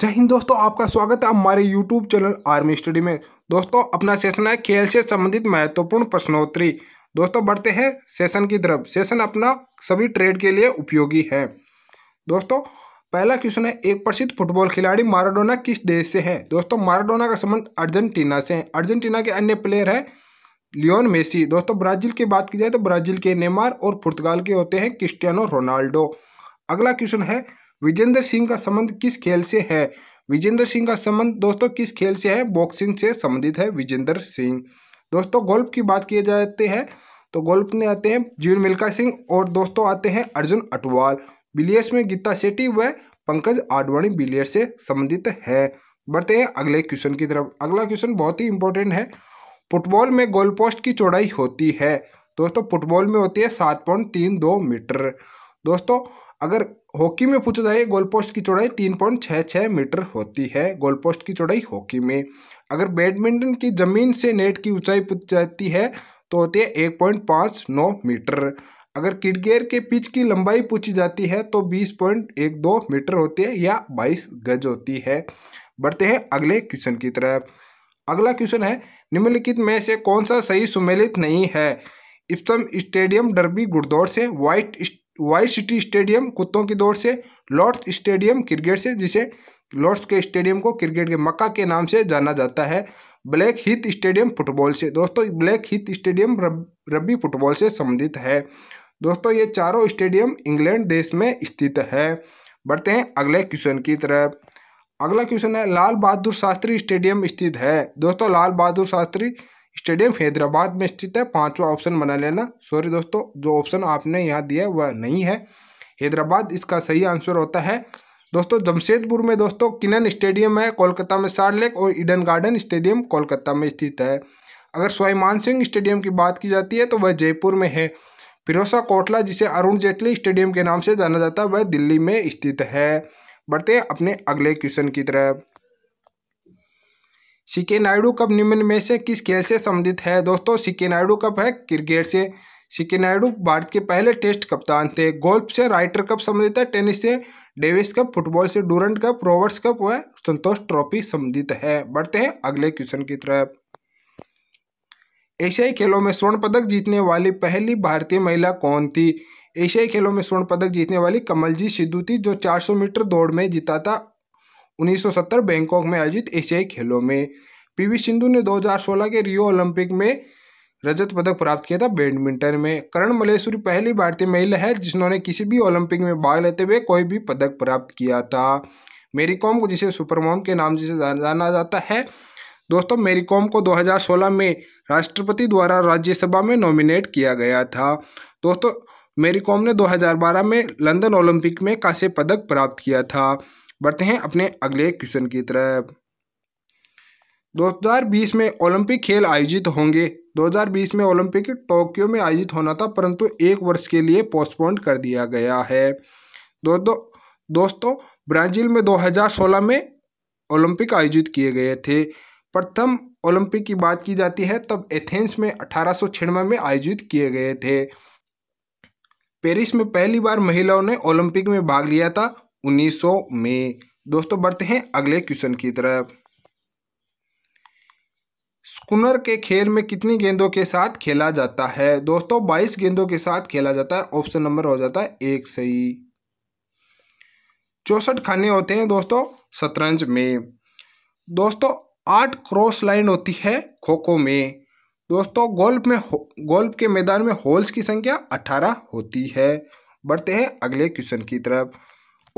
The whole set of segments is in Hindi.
जय हिंद दोस्तों आपका स्वागत है हमारे YouTube चैनल आर्मी स्टडी में दोस्तों अपना सेशन है खेल से संबंधित महत्वपूर्ण प्रश्नोत्तरी दोस्तों बढ़ते हैं सेशन की तरफ सेशन अपना सभी ट्रेड के लिए उपयोगी है दोस्तों पहला क्वेश्चन है एक प्रसिद्ध फुटबॉल खिलाड़ी माराडोना किस देश से है दोस्तों माराडोना का संबंध अर्जेंटीना से है अर्जेंटीना के अन्य प्लेयर है लियोन मेसी दोस्तों ब्राजील की बात की जाए तो ब्राजील के नेमार और पुर्तगाल के होते हैं क्रिस्टियानो रोनाल्डो अगला क्वेश्चन है विजेंद्र सिंह का संबंध किस खेल से है विजेंद्र सिंह का संबंध दोस्तों किस खेल से है बॉक्सिंग से संबंधित है विजेंद्र सिंह दोस्तों गोल्फ की बात किए जाते हैं तो गोल्फ में आते हैं जीवन मिल्खा सिंह और दोस्तों आते हैं अर्जुन अटवाल बिलियर्स में गीता सेट्टी व पंकज आडवाणी बिलियर्स से संबंधित है बढ़ते हैं अगले क्वेश्चन की तरफ अगला क्वेश्चन बहुत ही इंपॉर्टेंट है फुटबॉल में गोल पोस्ट की चौड़ाई होती है दोस्तों फुटबॉल में होती है सात पॉइंट तीन दो मीटर दोस्तों अगर हॉकी में पूछा जाए गोल पोस्ट की चौड़ाई तीन पॉइंट छः छः मीटर होती है गोल पोस्ट की चौड़ाई हॉकी में अगर बैडमिंटन की ज़मीन से नेट की ऊंचाई पूछी जाती है तो होती है एक पॉइंट पाँच नौ मीटर अगर किडगेयर के पिच की लंबाई पूछी जाती है तो बीस पॉइंट एक दो मीटर होती है या बाईस गज होती है बढ़ते हैं अगले क्वेश्चन की तरफ अगला क्वेश्चन है निम्नलिखित में से कौन सा सही सुमेलित नहीं है इप्सम स्टेडियम डर्बी गुड़दौड़ से व्हाइट वाई सिटी स्टेडियम कुत्तों की दौड़ से लॉर्ड्स स्टेडियम क्रिकेट से जिसे लॉर्ड्स के स्टेडियम को क्रिकेट के मक्का के नाम से जाना जाता है ब्लैक हिथ स्टेडियम फुटबॉल से दोस्तों ब्लैक हिथ स्टेडियम रब, रबी फुटबॉल से संबंधित है दोस्तों ये चारों स्टेडियम इंग्लैंड देश में स्थित है बढ़ते हैं अगले क्वेश्चन की तरफ अगला क्वेश्चन है लाल बहादुर शास्त्री स्टेडियम स्थित है दोस्तों लाल बहादुर शास्त्री स्टेडियम हैदराबाद में स्थित है पांचवा ऑप्शन बना लेना सॉरी दोस्तों जो ऑप्शन आपने यहाँ दिया वह नहीं है हैदराबाद इसका सही आंसर होता है दोस्तों जमशेदपुर में दोस्तों किनन स्टेडियम है कोलकाता में लेक और इडन गार्डन स्टेडियम कोलकाता में स्थित है अगर स्वाईमान सिंह स्टेडियम की बात की जाती है तो वह जयपुर में है फिरोसा कोटला जिसे अरुण जेटली स्टेडियम के नाम से जाना जाता है वह दिल्ली में स्थित है बढ़ते हैं अपने अगले क्वेश्चन की तरफ सीके नायडू कप निम्न में से किस खेल से संबंधित है दोस्तों सीके नायडू कप है क्रिकेट से सीके नायडू भारत के पहले टेस्ट कप्तान थे गोल्फ से राइटर कप संबंधित है टेनिस से डेविस कप फुटबॉल से डूरंट कप रोवर्स कप व संतोष ट्रॉफी संबंधित है बढ़ते हैं अगले क्वेश्चन की तरफ एशियाई खेलों में स्वर्ण पदक जीतने वाली पहली भारतीय महिला कौन थी एशियाई खेलों में स्वर्ण पदक जीतने वाली कमलजी सिद्धू थी जो 400 मीटर दौड़ में जीता था 1970 बैंकॉक में आयोजित एशियाई खेलों में पीवी सिंधु ने 2016 के रियो ओलंपिक में रजत पदक प्राप्त किया था बैडमिंटन में करण मलेश्वरी पहली भारतीय महिला है जिन्होंने किसी भी ओलंपिक में भाग लेते हुए कोई भी पदक प्राप्त किया था मेरी कॉम को जिसे सुपरमोम के नाम जिसे जाना जाता है दोस्तों मेरी कॉम को 2016 में राष्ट्रपति द्वारा राज्यसभा में नॉमिनेट किया गया था दोस्तों मेरी कॉम ने 2012 में लंदन ओलंपिक में कांस्य पदक प्राप्त किया था बढ़ते हैं अपने अगले क्वेश्चन की तरफ 2020 में ओलंपिक खेल आयोजित होंगे 2020 में ओलंपिक टोक्यो में आयोजित होना था परंतु एक वर्ष के लिए पोस्टपोन कर दिया गया है दो, दो दोस्तों ब्राज़ील में 2016 में ओलंपिक आयोजित किए गए थे प्रथम ओलंपिक की बात की जाती है तब एथेंस में अठारह में आयोजित किए गए थे पेरिस में पहली बार महिलाओं ने ओलंपिक में भाग लिया था 1900 में दोस्तों बढ़ते हैं अगले क्वेश्चन की तरफ स्कूनर के खेल में कितनी गेंदों के साथ खेला जाता है दोस्तों 22 गेंदों के साथ खेला जाता है ऑप्शन नंबर हो जाता है एक सही चौसठ खाने होते हैं दोस्तों शतरंज में दोस्तों आठ क्रॉस लाइन होती है खो खो में दोस्तों गोल्फ में गोल्फ के मैदान में होल्स की संख्या अठारह होती है बढ़ते हैं अगले क्वेश्चन की तरफ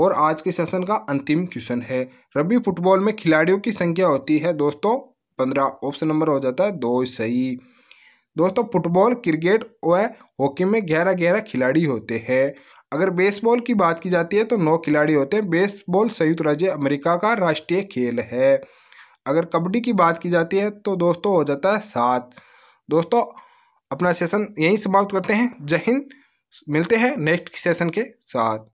और आज के सेशन का अंतिम क्वेश्चन है रबी फुटबॉल में खिलाड़ियों की संख्या होती है दोस्तों पंद्रह ऑप्शन नंबर हो जाता है दो सही दोस्तों फुटबॉल क्रिकेट व हॉकी में ग्यारह ग्यारह खिलाड़ी होते हैं अगर बेसबॉल की बात की जाती है तो नौ खिलाड़ी होते हैं बेसबॉल संयुक्त राज्य अमेरिका का राष्ट्रीय खेल है अगर कबड्डी की बात की जाती है तो दोस्तों हो जाता है सात दोस्तों अपना सेशन यहीं समाप्त करते हैं जय हिंद मिलते हैं नेक्स्ट सेशन के साथ